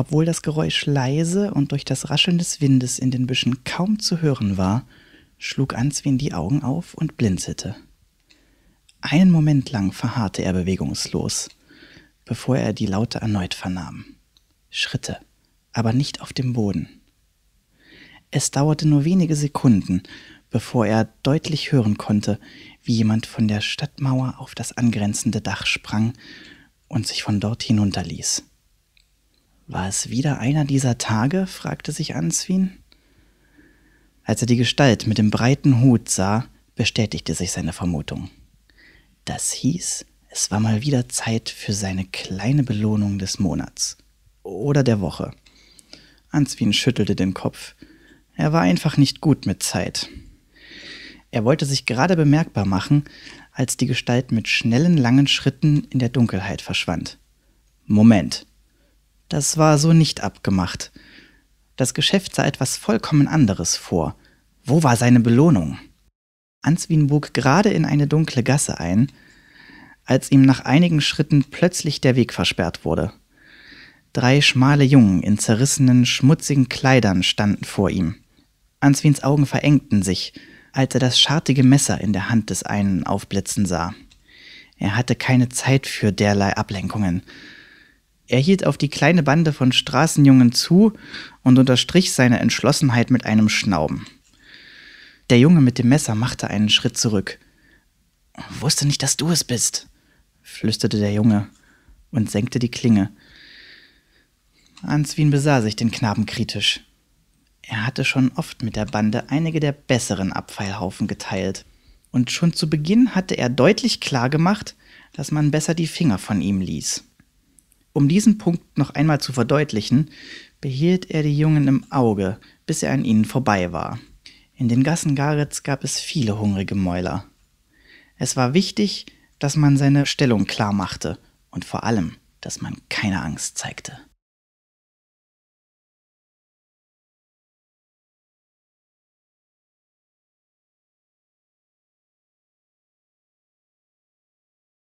Obwohl das Geräusch leise und durch das Rascheln des Windes in den Büschen kaum zu hören war, schlug Answin die Augen auf und blinzelte. Einen Moment lang verharrte er bewegungslos, bevor er die Laute erneut vernahm. Schritte, aber nicht auf dem Boden. Es dauerte nur wenige Sekunden, bevor er deutlich hören konnte, wie jemand von der Stadtmauer auf das angrenzende Dach sprang und sich von dort hinunterließ. War es wieder einer dieser Tage? fragte sich Answin. Als er die Gestalt mit dem breiten Hut sah, bestätigte sich seine Vermutung. Das hieß, es war mal wieder Zeit für seine kleine Belohnung des Monats oder der Woche. Answin schüttelte den Kopf. Er war einfach nicht gut mit Zeit. Er wollte sich gerade bemerkbar machen, als die Gestalt mit schnellen, langen Schritten in der Dunkelheit verschwand. Moment, das war so nicht abgemacht. Das Geschäft sah etwas vollkommen anderes vor. Wo war seine Belohnung? Answin bog gerade in eine dunkle Gasse ein, als ihm nach einigen Schritten plötzlich der Weg versperrt wurde. Drei schmale Jungen in zerrissenen, schmutzigen Kleidern standen vor ihm. Answins Augen verengten sich, als er das schartige Messer in der Hand des einen aufblitzen sah. Er hatte keine Zeit für derlei Ablenkungen. Er hielt auf die kleine Bande von Straßenjungen zu und unterstrich seine Entschlossenheit mit einem Schnauben. Der Junge mit dem Messer machte einen Schritt zurück. Wusste nicht, dass du es bist, flüsterte der Junge und senkte die Klinge. Answin besah sich den Knaben kritisch. Er hatte schon oft mit der Bande einige der besseren Abfallhaufen geteilt. Und schon zu Beginn hatte er deutlich klargemacht, dass man besser die Finger von ihm ließ. Um diesen Punkt noch einmal zu verdeutlichen, behielt er die Jungen im Auge, bis er an ihnen vorbei war. In den Gassen Garitz gab es viele hungrige Mäuler. Es war wichtig, dass man seine Stellung klar machte und vor allem, dass man keine Angst zeigte.